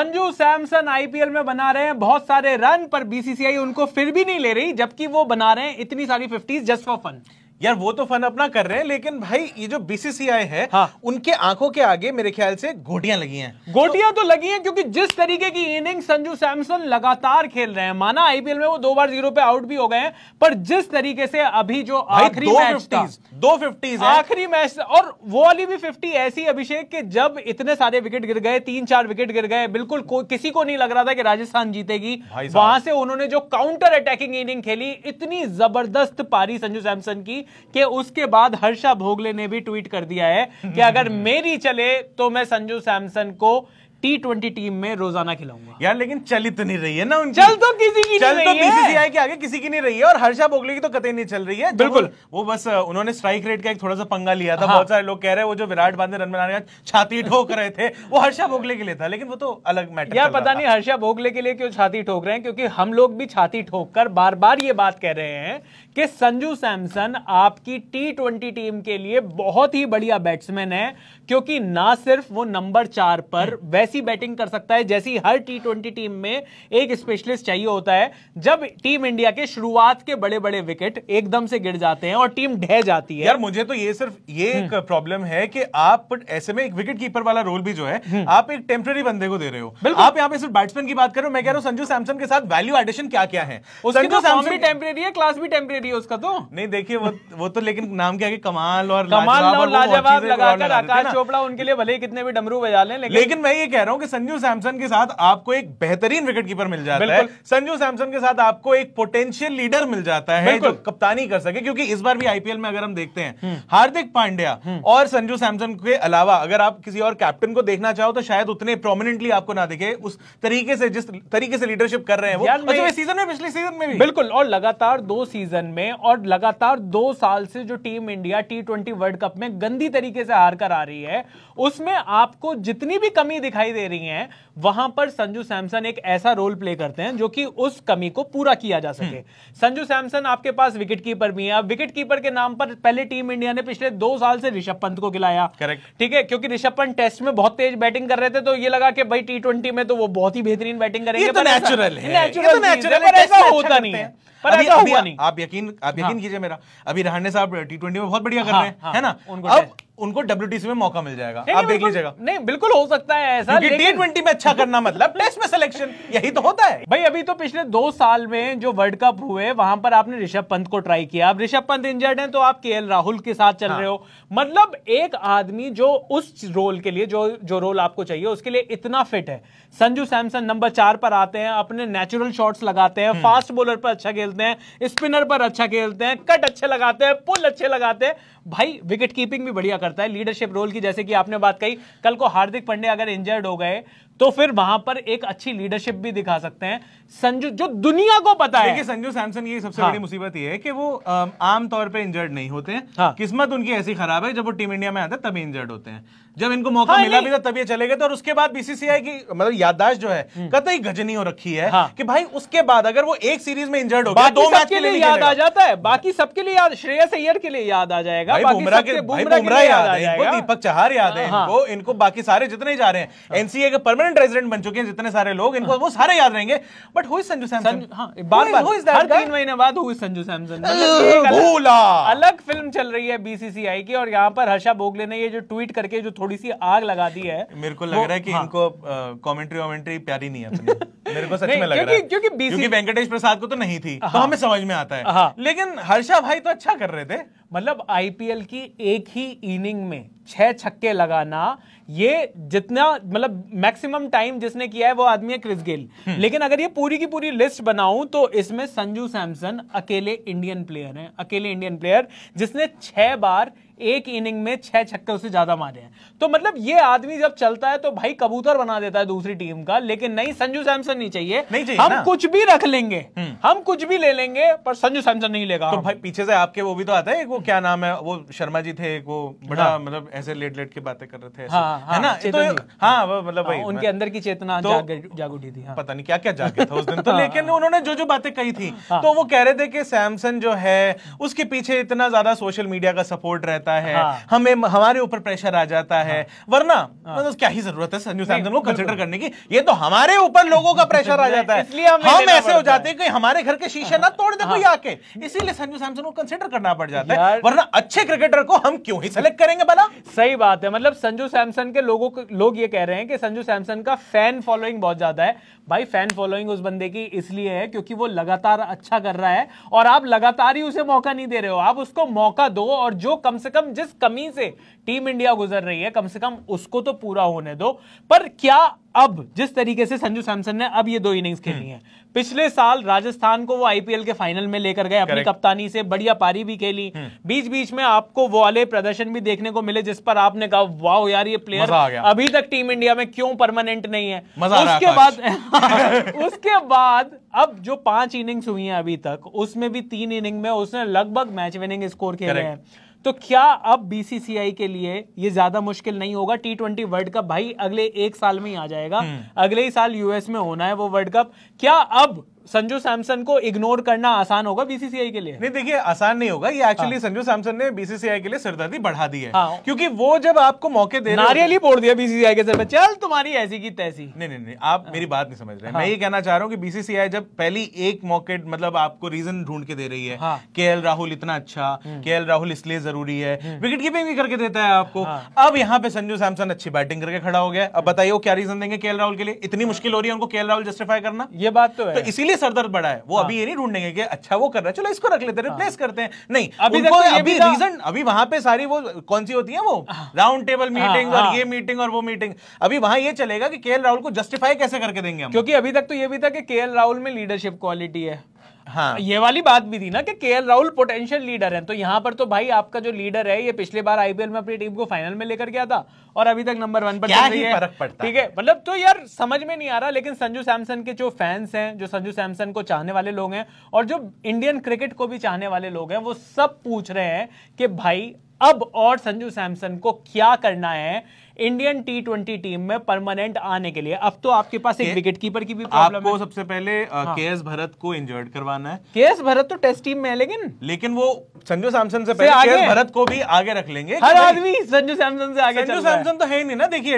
Sanju Samson IPL में बना रहे हैं बहुत सारे रन पर बीसीसीआई उनको फिर भी नहीं ले रही जबकि वो बना रहे हैं इतनी सारी फिफ्टीज जस्ट फॉर फन यार वो तो फन अपना कर रहे हैं लेकिन भाई ये जो बीसीसीआई है हाँ। उनके आंखों के आगे मेरे ख्याल से गोटियां लगी हैं तो गोटियां तो, तो लगी हैं क्योंकि जिस तरीके की इनिंग संजू सैमसन लगातार खेल रहे हैं माना आईपीएल में वो दो बार जीरो पे आउट भी हो गए हैं पर जिस तरीके से अभी जो आखिरी मैच दो फिफ्टीज आखिरी मैच और वो वाली भी फिफ्टी ऐसी अभिषेक के जब इतने सारे विकेट गिर गए तीन चार विकेट गिर गए बिल्कुल किसी को नहीं लग रहा था कि राजस्थान जीतेगी वहां से उन्होंने जो काउंटर अटैकिंग इनिंग खेली इतनी जबरदस्त पारी संजू सैमसन की कि उसके बाद हर्षा भोगले ने भी ट्वीट कर दिया है कि अगर हम्म। मेरी चले तो मैं संजू सैमसन को टी ट्वेंटी टीम में रोजाना खिलाऊंगा यार लेकिन चली तो नहीं रही है ना उनकी चल तो किसी की चल नहीं तो बीसीसीआई के आगे किसी की नहीं रही है और हर्षा बोगले की तो कतई नहीं चल रही है बिल्कुल वो बस उन्होंने स्ट्राइक रेट का एक थोड़ा सा पंगा लिया था हाँ। बहुत सारे लोग कह रहे हैं वो जो विराट बांधे रन बनाने का छाती ठोक रहे थे वो हर्षा बोगले के लिए था लेकिन वो तो अलग मैटर यार पता नहीं हर्षा बोगले के लिए क्यों छाती ठोक रहे हैं क्योंकि हम लोग भी छाती ठोक कर बार बार ये बात कह रहे हैं कि संजू सैमसन आपकी टी ट्वेंटी टीम के लिए बहुत ही बढ़िया बैट्समैन है क्योंकि ना सिर्फ वो नंबर चार पर हम्म। वैसे ऐसी बैटिंग कर सकता है जैसी हर टी ट्वेंटी टीम में एक स्पेशलिस्ट चाहिए होता है जब टीम इंडिया के शुरुआत के बड़े बड़े विकेट एकदम से गिर जाते हैं और टीम ढह जाती है यार मुझे तो ये सिर्फ ये हम्म। एक प्रॉब्लम है कि आप ऐसे में एक विकेट कीपर वाला रोल भी जो है हम्म। आप एक टेम्पररी बंदे को दे रहे हो आप यहाँ पे सिर्फ बैट्समैन की बात करो मैं कह रहा हूँ संजू सैमसन के साथ वैल्यू एडिशन क्या क्या है टेम्परेरी तो है क्लास भी टेम्परेरी है उसका तो नहीं देखिए वो वो तो लेकिन नाम क्या कमाल और कमाल लाजवाब लगाकर आकाश चोपड़ा उनके लिए भले ही कितने भी डमरू बजा लें लेकिन मैं ये कह कह रहा हूं कि संजू सैमसन के साथ आपको एक बेहतरीन विकेट कीपर मिल जाता है संजू सैमसन के साथ आपको एक पोटेंशियल लीडर मिल जाता है जो कप्तानी कर सके क्योंकि इस बार भी आईपीएल में अगर हम देखते हैं हम्म। हार्दिक पांड्या हम्म। और संजू सैमसन के अलावा अगर आप किसी और कैप्टन को देखना चाहो तो शायद उतने प्रोमिनेंटली आपको ना देखे उस तरीके से जिस तरीके से लीडरशिप कर रहे हैं वो सीजन अच्छा, में पिछले सीजन में भी बिल्कुल और लगातार दो सीजन में और लगातार दो साल से जो team India T world cup में गंदी तरीके से हार कर आ रही है उसमें आपको जितनी भी कमी दिखाई दिखाई दे रही हैं वहां पर संजू सैमसन एक ऐसा रोल प्ले करते हैं जो कि उस कमी को पूरा किया जा सके हम्म। संजू सैमसन आपके पास विकेट कीपर भी है विकेट कीपर के नाम पर पहले टीम इंडिया ने पिछले दो साल से ऋषभ पंत को खिलाया करेक्ट ठीक है क्योंकि ऋषभ पंत टेस्ट में बहुत तेज बैटिंग कर रहे थे तो ये लगा कि भाई टी में तो वो बहुत ही बेहतरीन बैटिंग करेंगे तो नेचुरल ऐसा तो अच्छा होता नहीं है पर अभी, अभी, अभी आप यकीन आप यकीन हाँ। कीजिए मेरा अभी रहने साहब टी ट्वेंटी में बहुत बढ़िया हाँ, कर रहे हैं हाँ, है ना अब उनको डब्ल्यूटीसी में मौका मिल जाएगा आप देख लीजिएगा नहीं बिल्कुल हो सकता है ऐसा टी ट्वेंटी में अच्छा करना मतलब टेस्ट में सिलेक्शन यही तो होता है भाई अभी तो पिछले दो साल में जो वर्ल्ड कप हुए वहां पर आपने ऋषभ पंत को ट्राई किया अब ऋषभ पंत इंजर्ड हैं तो आप के राहुल के साथ चल रहे हो हाँ। मतलब एक आदमी जो उस रोल के लिए जो जो रोल आपको चाहिए उसके लिए इतना फिट है संजू सैमसन नंबर चार पर आते हैं अपने नेचुरल शॉट्स लगाते हैं फास्ट हम्म। बॉलर पर अच्छा खेलते हैं स्पिनर पर अच्छा खेलते हैं कट अच्छे लगाते हैं पुल अच्छे लगाते हैं भाई विकेट कीपिंग भी बढ़िया करता है लीडरशिप रोल की जैसे कि आपने बात कही कल को हार्दिक पंडे अगर इंजर्ड हो गए तो फिर वहां पर एक अच्छी लीडरशिप भी दिखा सकते हैं संजू जो दुनिया को पता है कि संजू सैमसन की सबसे हाँ। बड़ी मुसीबत ये है कि वो आमतौर पर इंजर्ड नहीं होते हैं हाँ। किस्मत उनकी ऐसी खराब है जब वो टीम इंडिया में आते तभी इंजर्ड होते हैं जब इनको मौका हाँ, मिला भी था तब ये चले गए तो और उसके बाद बीसीसीआई की मतलब याददाश्त जो है हम्म। कतई गजनी हो रखी है हाँ। कि भाई उसके बाद अगर वो एक सीरीज में इंजर्ड हो गया दो मैच के लिए याद आ जाता है बाकी सबके लिए याद श्रेयस अय्यर के लिए याद आ जाएगा बुमराह याद है दीपक चहार याद है इनको बाकी सारे जितने जा रहे हैं एनसीए हाँ। के परमानेंट परमानेंट रेजिडेंट बन चुके हैं जितने सारे लोग इनको हाँ। वो सारे याद रहेंगे बट हुई संजू सैमसन बार बार हर तीन महीने बाद हुई संजू सैमसन भूला अलग फिल्म चल रही है बीसीसीआई की और यहाँ पर हर्षा बोगले ने ये जो ट्वीट करके जो थोड़ी सी आग लगा दी है मेरे को लग रहा है की हाँ। इनको कॉमेंट्री वॉमेंट्री प्यारी नहीं है मेरे को सच में लग रहा है क्योंकि क्योंकि वेंकटेश प्रसाद को तो नहीं थी तो हाँ। हमें समझ में आता है लेकिन हर्षा भाई तो अच्छा कर रहे थे मतलब आईपीएल की एक ही इनिंग में छह छक्के लगाना ये जितना मतलब मैक्सिमम टाइम जिसने किया है वो आदमी है क्रिस हम्म। गेल लेकिन अगर ये पूरी की पूरी लिस्ट बनाऊं तो इसमें संजू सैमसन अकेले इंडियन प्लेयर हैं अकेले इंडियन प्लेयर जिसने छह बार एक इनिंग में छह छक्के उससे ज्यादा मारे हैं तो मतलब ये आदमी जब चलता है तो भाई कबूतर बना देता है दूसरी टीम का लेकिन नहीं संजू सैमसन नहीं चाहिए नहीं चाहिए हम कुछ भी रख लेंगे हम्म। हम कुछ भी ले लेंगे पर संजू सैमसन नहीं लेगा तो भाई पीछे से आपके वो भी तो आता है वो क्या नाम है वो शर्मा जी थे वो बड़ा हाँ। मतलब ऐसे लेट लेट की बातें कर रहे थे हाँ, हाँ, है ना तो हाँ मतलब भाई उनके अंदर की चेतना तो जाग उठी थी पता नहीं क्या क्या जागे था उस दिन तो लेकिन उन्होंने जो जो बातें कही थी तो वो कह रहे थे कि सैमसन जो है उसके पीछे इतना ज्यादा सोशल मीडिया का सपोर्ट रहता जाता है हाँ। हमें हमारे ऊपर प्रेशर आ जाता है हाँ। वरना हाँ। मतलब क्या ही जरूरत है न्यूज एंड को कंसिडर करने की ये तो हमारे ऊपर लोगों का प्रेशर आ जाता है इसलिए हम ऐसे हो जाते हैं कि हमारे घर के शीशे ना हाँ। तोड़ दे कोई हाँ। आके इसीलिए संजू सैमसन को कंसिडर करना पड़ जाता है वरना अच्छे क्रिकेटर को हम क्यों ही सेलेक्ट करेंगे भला सही बात है मतलब संजू सैमसन के लोगों लोग ये कह रहे हैं कि संजू सैमसन का फैन फॉलोइंग बहुत ज्यादा है भाई फैन फॉलोइंग उस बंदे की इसलिए है क्योंकि वो लगातार अच्छा कर रहा है और आप लगातार ही उसे मौका नहीं दे रहे हो आप उसको मौका दो और जो कम से कम कम जिस कमी से टीम इंडिया गुजर रही है कम से कम उसको तो पूरा होने दो पर क्या अब जिस तरीके से संजू सैमसन ने अब ये दो इनिंग्स खेली हम्म। है पिछले साल राजस्थान को वो आईपीएल के फाइनल में लेकर गए अपनी कप्तानी से बढ़िया पारी भी खेली हम्म। बीच बीच में आपको वो वाले प्रदर्शन भी देखने को मिले जिस पर आपने कहा वाह यार ये प्लेयर अभी तक टीम इंडिया में क्यों परमानेंट नहीं है उसके बाद उसके बाद अब जो पांच इनिंग्स हुई है अभी तक उसमें भी तीन इनिंग में उसने लगभग मैच विनिंग स्कोर खेले हैं तो क्या अब बीसीसीआई के लिए ये ज्यादा मुश्किल नहीं होगा टी ट्वेंटी वर्ल्ड कप भाई अगले एक साल में ही आ जाएगा हम्म। अगले ही साल यूएस में होना है वो वर्ल्ड कप क्या अब संजू सैमसन को इग्नोर करना आसान होगा बीसीसीआई के लिए नहीं देखिए आसान नहीं होगा ये एक्चुअली हाँ। संजू सैमसन ने बीसीसीआई के लिए सरदर्दी बढ़ा दी है हाँ। क्योंकि वो जब आपको मौके दे नारियल ही बोड़ दिया बीसीसीआई के सर पर चल तुम्हारी ऐसी की तैसी नहीं नहीं नहीं आप हाँ। मेरी बात नहीं समझ रहे हाँ। मैं ये कहना चाह रहा हूँ की बीसीसीआई जब पहली एक मौके मतलब आपको रीजन ढूंढ के दे रही है के हाँ। राहुल इतना अच्छा के हम्म। राहुल इसलिए जरूरी है विकेट हम्म। कीपिंग भी करके देता है आपको हाँ। अब यहाँ पे संजू सैमसन अच्छी बैटिंग करके खड़ा हो गया अब बताइए वो क्या रीजन देंगे के राहुल के लिए इतनी मुश्किल हो रही है उनको के राहुल जस्टिफाई करना ये बात तो है तो इसीलिए लिए सरदर्द बढ़ा है वो हाँ। अभी ये नहीं ढूंढेंगे कि अच्छा वो कर रहा है चलो इसको रख लेते रिप्लेस हाँ। करते हैं नहीं अभी अभी रीजन अभी वहां पे सारी वो कौन सी होती है वो राउंड टेबल मीटिंग और हाँ। ये मीटिंग और वो मीटिंग अभी वहां ये चलेगा कि के राहुल को जस्टिफाई कैसे करके देंगे क्योंकि अभी तक तो ये भी था कि के राहुल में लीडरशिप क्वालिटी है हाँ ये वाली बात भी थी ना कि के राहुल पोटेंशियल लीडर हैं तो यहाँ पर तो भाई आपका जो लीडर है ये पिछले बार आईपीएल में अपनी टीम को फाइनल में लेकर गया था और अभी तक नंबर वन पर क्या ही है ठीक है मतलब तो यार समझ में नहीं आ रहा लेकिन संजू सैमसन के जो फैंस हैं जो संजू सैमसन को चाहने वाले लोग हैं और जो इंडियन क्रिकेट को भी चाहने वाले लोग हैं वो सब पूछ रहे हैं कि भाई अब और संजू सैमसन को क्या करना है इंडियन टी ट्वेंटी टीम में परमानेंट आने के लिए अब तो आपके पास एक विकेट कीपर की भी प्रॉब्लम आपको है। सबसे पहले के एस भरत को इंजर्ड करवाना है के एस भरत तो टेस्ट टीम में है लेकिन लेकिन वो संजू सैमसन से पहले के एस भरत को भी आगे रख लेंगे हर आदमी संजू सैमसन से आगे संजू सैमसन तो है नहीं ना देखिए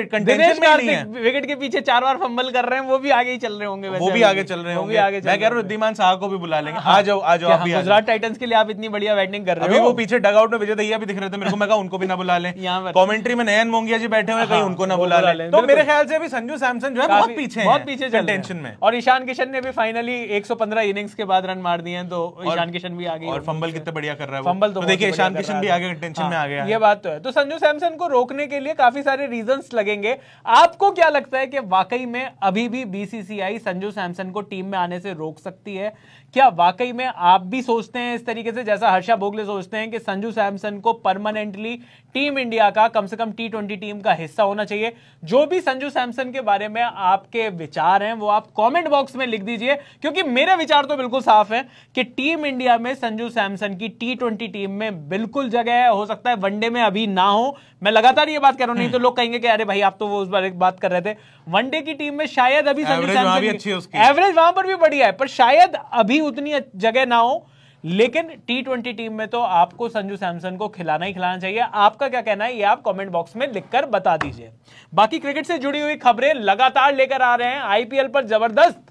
विकेट के पीछे चार बार फंबल कर रहे हैं वो भी आगे ही चल रहे होंगे वो भी आगे चल रहे होंगे मैं कह रहा हूँ रिद्धिमान शाह को भी बुला लेंगे हाँ। हाँ, आ जाओ आ जाओ गुजरात टाइटन्स के लिए आप इतनी बढ़िया बैटिंग कर रहे हो वो पीछे डगआउट में विजय दहिया भी दिख रहे थे तो मेरे को मैं उनको भी ना बुला लें कॉमेंट्री में नयन मोंगिया जी बैठे हुए कहीं हाँ, उनको ना बुला लें तो मेरे ख्याल से अभी संजू सैमसन जो है बहुत पीछे बहुत पीछे टेंशन में और ईशान किशन ने भी फाइनली 115 इनिंग्स के बाद रन मार दिए तो ईशान किशन भी आगे और फंबल कितने बढ़िया कर रहा है फंबल तो, तो देखिए ईशान किशन भी आगे टेंशन में हाँ, आ गया ये बात तो है तो संजू सैमसन को रोकने के लिए काफी सारे रीजन लगेंगे आपको क्या लगता है कि वाकई में अभी भी बीसीसीआई संजू सैमसन को टीम में आने से रोक सकती है क्या वाकई में आप भी सोचते हैं इस तरीके से जैसा हर्षा भोगले सोचते हैं कि संजू सैमसन को परम परमानेंटली टीम इंडिया का कम से कम टी ट्वेंटी टीम का हिस्सा होना चाहिए जो भी संजू सैमसन के बारे में आपके विचार हैं वो आप कमेंट बॉक्स में लिख दीजिए क्योंकि मेरे विचार तो बिल्कुल साफ है कि टीम इंडिया में संजू सैमसन की टी ट्वेंटी टीम में बिल्कुल जगह है हो सकता है वनडे में अभी ना हो मैं लगातार ये बात कर रहा हूं नहीं तो लोग कहेंगे कि अरे भाई आप तो वो उस बारे बात कर रहे थे वनडे की टीम में शायद अभी संजू सैमसन एवरेज वहां पर भी बढ़िया है पर शायद अभी उतनी जगह ना हो लेकिन टी ट्वेंटी टीम में तो आपको संजू सैमसन को खिलाना ही खिलाना चाहिए आपका क्या कहना है ये आप कमेंट बॉक्स में लिखकर बता दीजिए बाकी क्रिकेट से जुड़ी हुई खबरें लगातार लेकर आ रहे हैं आईपीएल पर जबरदस्त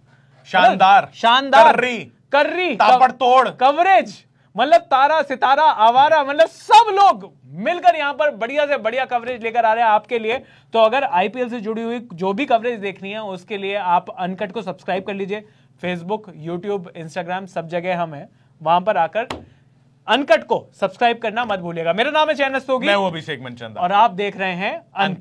शानदार मतलब शानदार कर्री कर्री तोड़ कवरेज मतलब तारा सितारा आवारा मतलब सब लोग मिलकर यहां पर बढ़िया से बढ़िया कवरेज लेकर आ रहे हैं आपके लिए तो अगर आईपीएल से जुड़ी हुई जो भी कवरेज देखनी है उसके लिए आप अनकट को सब्सक्राइब कर लीजिए फेसबुक यूट्यूब इंस्टाग्राम सब जगह हम हैं वहां पर आकर अनकट को सब्सक्राइब करना मत भूलिएगा मेरा नाम है चैनल मैं हूं अभिषेक मनचंदा और आप देख रहे हैं अनकट